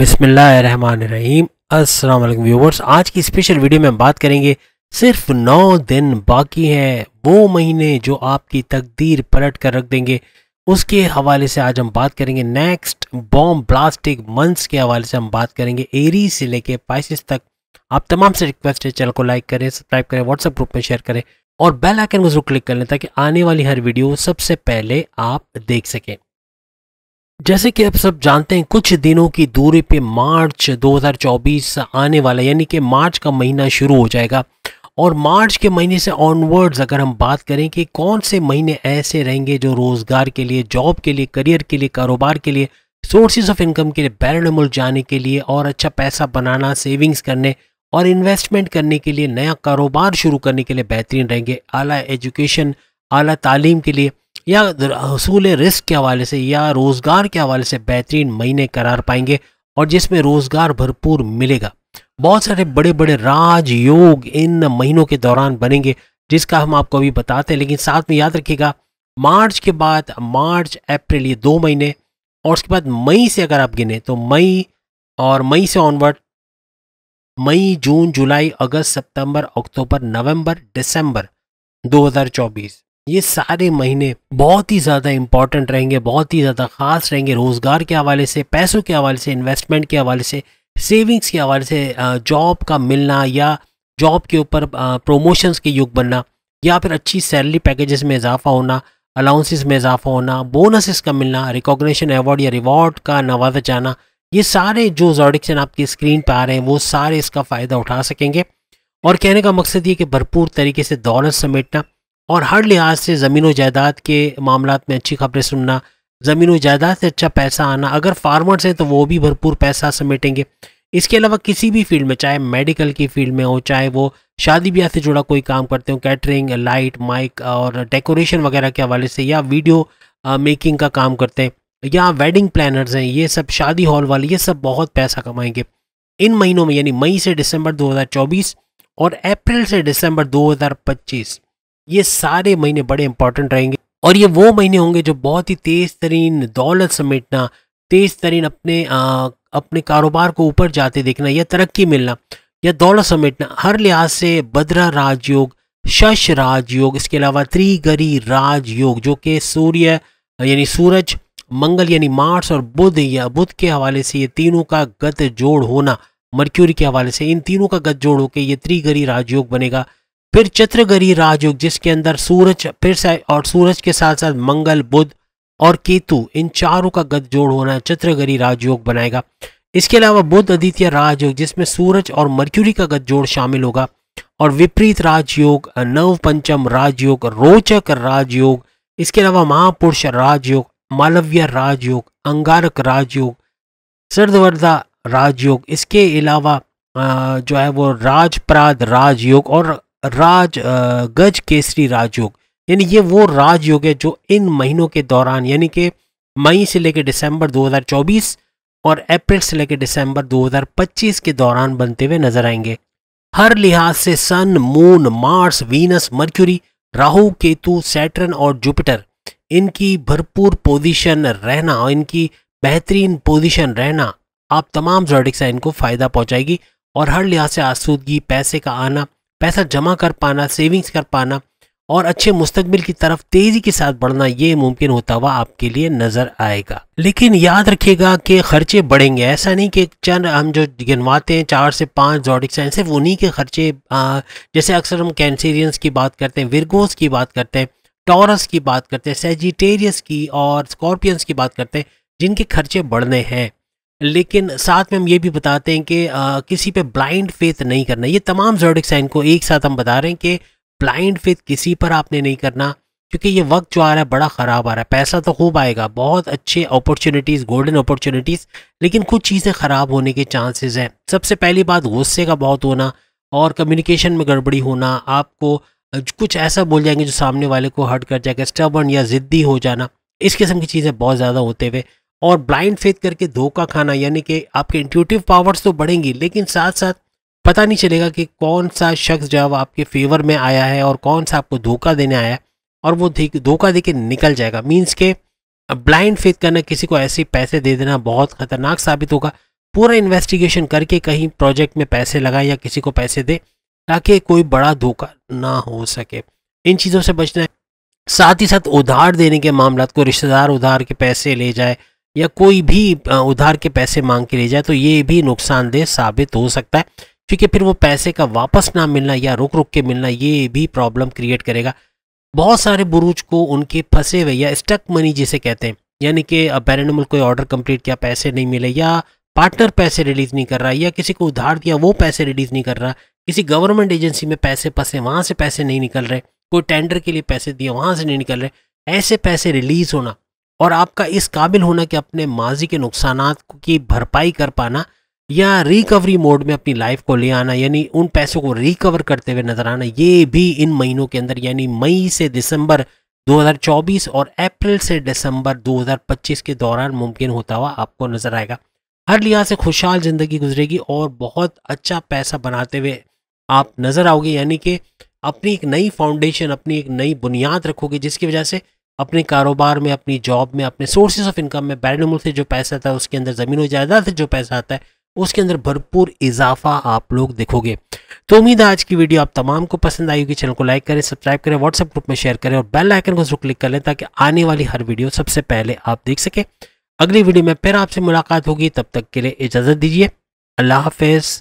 बिसमीम अस्सलाम वालेकुम व्यूवर्स आज की स्पेशल वीडियो में हम बात करेंगे सिर्फ नौ दिन बाकी हैं वो महीने जो आपकी तकदीर पलट कर रख देंगे उसके हवाले से आज हम बात करेंगे नेक्स्ट बॉम्ब ब्लास्टिक मंथ्स के हवाले से हम बात करेंगे एरी से लेके पाइसिस तक आप तमाम से रिक्वेस्ट है चैनल को लाइक करें सब्सक्राइब करें व्हाट्सएप ग्रुप में शेयर करें और बेल आइकन को जरूर क्लिक कर लें ताकि आने वाली हर वीडियो सबसे पहले आप देख सकें जैसे कि आप सब जानते हैं कुछ दिनों की दूरी पे मार्च 2024 आने वाला यानी कि मार्च का महीना शुरू हो जाएगा और मार्च के महीने से ऑनवर्ड्स अगर हम बात करें कि कौन से महीने ऐसे रहेंगे जो रोज़गार के लिए जॉब के लिए करियर के लिए कारोबार के लिए सोर्सेज ऑफ इनकम के लिए बैरन जाने के लिए और अच्छा पैसा बनाना सेविंग्स करने और इन्वेस्टमेंट करने के लिए नया कारोबार शुरू करने के लिए बेहतरीन रहेंगे अला एजुकेशन अला तालीम के लिए या असूल रिस्क के हवाले से या रोज़गार के हवाले से बेहतरीन महीने करार पाएंगे और जिसमें रोज़गार भरपूर मिलेगा बहुत सारे बड़े बड़े राजयोग इन महीनों के दौरान बनेंगे जिसका हम आपको अभी बताते हैं लेकिन साथ में याद रखिएगा मार्च के बाद मार्च अप्रैल ये दो महीने और उसके बाद मई से अगर आप गिने तो मई और मई से ऑनवर्ड मई जून जुलाई अगस्त सितंबर अक्टूबर नवंबर दिसंबर 2024 ये सारे महीने बहुत ही ज़्यादा इंपॉर्टेंट रहेंगे बहुत ही ज़्यादा ख़ास रहेंगे रोज़गार के हवाले से पैसों के हवाले से इन्वेस्टमेंट के हवाले से सेविंग्स के हवाले से जॉब का मिलना या जॉब के ऊपर प्रोमोशंस के युग बनना या फिर अच्छी सैलरी पैकेजेस में इजाफा होना अलाउंसेस में इजाफा होना बोनसेस का मिलना रिकॉग्निशन अवार्ड या रिवॉर्ड का नवाजा जाना ये सारे जो जॉडिक्शन आपकी स्क्रीन पर आ रहे हैं वो सारे इसका फ़ायदा उठा सकेंगे और कहने का मकसद ये कि भरपूर तरीके से दौलत समेटना और हर लिहाज से ज़मीन व जायदाद के मामला में अच्छी खबरें सुनना ज़मीन व जायदाद से अच्छा पैसा आना अगर फार्मर्स हैं तो वो भी भरपूर पैसा समेटेंगे इसके अलावा किसी भी फील्ड में चाहे मेडिकल की फील्ड में हो चाहे वो शादी ब्याह से जुड़ा कोई काम करते हो कैटरिंग लाइट माइक और डेकोरेशन वगैरह के हवाले से या वीडियो आ, मेकिंग का काम करते हैं या वेडिंग प्लानर्स हैं ये सब शादी हॉल वाले ये सब बहुत पैसा कमाएंगे इन महीनों में यानी मई से दिसंबर 2024 और अप्रैल से दिसंबर ये सारे महीने बड़े इंपॉर्टेंट रहेंगे और ये वो महीने होंगे जो बहुत ही तेज तरीन दौलत समेटना तेज तरीन अपने आ, अपने कारोबार को ऊपर जाते देखना या तरक्की मिलना या दौलत समेटना हर लिहाज से बद्रा राजयोग शश राजयोग इसके अलावा त्रिगरी राजयोग जो कि सूर्य यानी सूरज मंगल यानी मार्स और बुध या बुध के हवाले से ये तीनों का गत जोड़ होना मर्क्यूरी के हवाले से इन तीनों का गत जोड़ होकर ये त्रिगरी राजयोग बनेगा फिर चित्रगरी राजयुग जिसके अंदर सूरज फिर से और सूरज के साथ साथ मंगल बुद्ध और केतु इन चारों का गतजोड़ होना चित्रगरी राजयोग बनाएगा इसके अलावा बुद्ध आदित्य राजयोग जिसमें सूरज और मर्क्यूरी का गतजोड़ शामिल होगा और विपरीत राजयोग नव पंचम राजयोग रोचक राजयोग इसके अलावा महापुरुष राजयोग मालव्य राजयोग अंगारक राजयोग सर्दवर्धा राजयोग इसके अलावा जो है वो राजपराध राजयोग और राज गज केसरी राजयोग यानी ये वो राजयोग है जो इन महीनों के दौरान यानी कि मई से लेकर दिसंबर 2024 और अप्रैल से लेकर दिसंबर 2025 के दौरान बनते हुए नजर आएंगे हर लिहाज से sun moon Mars Venus Mercury Rahu Ketu Saturn और जुपिटर इनकी भरपूर पोजीशन रहना और इनकी बेहतरीन पोजीशन रहना आप तमाम जोडिक इनको फ़ायदा पहुंचाएगी और हर लिहाज से आसूदगी पैसे का आना पैसा जमा कर पाना सेविंग्स कर पाना और अच्छे मुस्तबिल की तरफ तेज़ी के साथ बढ़ना ये मुमकिन होता हुआ आपके लिए नज़र आएगा लेकिन याद रखिएगा कि खर्चे बढ़ेंगे ऐसा नहीं कि चंद हम जो गिनवाते हैं चार से पाँच जॉडिक्स हैं सिर्फ उन्हीं के खर्चे आ, जैसे अक्सर हम कैंसेरियंस की बात करते हैं विरगोस की बात करते हैं टॉरस की बात करते हैं सेजिटेरियस की और स्कॉर्पियंस की बात करते हैं जिनके खर्चे बढ़ने हैं लेकिन साथ में हम ये भी बताते हैं कि आ, किसी पे ब्लाइंड फेथ नहीं करना ये तमाम जर्डिक साइन को एक साथ हम बता रहे हैं कि ब्लाइंड फेथ किसी पर आपने नहीं करना क्योंकि ये वक्त जो आ रहा है बड़ा ख़राब आ रहा है पैसा तो खूब आएगा बहुत अच्छे अपॉर्चुनिटीज़ गोल्डन अपॉर्चुनिटीज़ लेकिन कुछ चीज़ें ख़राब होने के चांसेज हैं सबसे पहली बात गुस्से का बहुत होना और कम्युनिकेशन में गड़बड़ी होना आपको कुछ ऐसा बोल जाएंगे जो सामने वाले को हर्ट कर जाएगा स्टबर्न या ज़िद्दी हो जाना इस किस्म की चीज़ें बहुत ज़्यादा होते हुए और ब्लाइंड फेथ करके धोखा खाना यानी कि आपके इंट्यूटिव पावर्स तो बढ़ेंगी लेकिन साथ साथ पता नहीं चलेगा कि कौन सा शख्स जब आपके फेवर में आया है और कौन सा आपको धोखा देने आया है और वो धोखा दे के निकल जाएगा मीन्स के ब्लाइंड फेथ करना किसी को ऐसे पैसे दे देना बहुत खतरनाक साबित होगा पूरा इन्वेस्टिगेशन करके कहीं प्रोजेक्ट में पैसे लगाए या किसी को पैसे दे ताकि कोई बड़ा धोखा ना हो सके इन चीज़ों से बचना है साथ ही साथ उधार देने के मामला को रिश्तेदार उधार के पैसे ले जाए या कोई भी उधार के पैसे मांग के ले जाए तो ये भी नुकसानदेह साबित हो सकता है क्योंकि फिर वो पैसे का वापस ना मिलना या रुक रुक के मिलना ये भी प्रॉब्लम क्रिएट करेगा बहुत सारे बुरूज को उनके फंसे हुए या स्टक मनी जिसे कहते हैं यानी कि पैरानमल कोई ऑर्डर कंप्लीट किया पैसे नहीं मिले या पार्टनर पैसे रिलीज़ नहीं कर रहा है या किसी को उधार दिया वो पैसे रिलीज़ नहीं कर रहा किसी गवर्नमेंट एजेंसी में पैसे फंसे वहाँ से पैसे नहीं निकल रहे कोई टेंडर के लिए पैसे दिए वहाँ से नहीं निकल रहे ऐसे पैसे रिलीज़ होना और आपका इस काबिल होना कि अपने माजी के नुकसान की भरपाई कर पाना या रिकवरी मोड में अपनी लाइफ को ले आना यानी उन पैसों को रिकवर करते हुए नजर आना ये भी इन महीनों के अंदर यानी मई से दिसंबर 2024 और अप्रैल से दिसंबर 2025 के दौरान मुमकिन होता हुआ आपको नजर आएगा हर लिहाज से खुशहाल ज़िंदगी गुजरेगी और बहुत अच्छा पैसा बनाते हुए आप नज़र आओगे यानी कि अपनी एक नई फाउंडेशन अपनी एक नई बुनियाद रखोगे जिसकी वजह से अपने कारोबार में अपनी जॉब में अपने सोर्सेज ऑफ इनकम में बैरनमूल से जो पैसा आता है उसके अंदर ज़मीन व जायदाद से जो पैसा आता है उसके अंदर भरपूर इजाफा आप लोग देखोगे तो उम्मीद है आज की वीडियो आप तमाम को पसंद आई होगी चैनल को लाइक करें सब्सक्राइब करें व्हाट्सएप ग्रुप में शेयर करें और बेल आइकन को जरूर क्लिक कर लें ताकि आने वाली हर वीडियो सबसे पहले आप देख सकें अगली वीडियो में फिर आपसे मुलाकात होगी तब तक के लिए इजाज़त दीजिए अल्लाह हाफिज़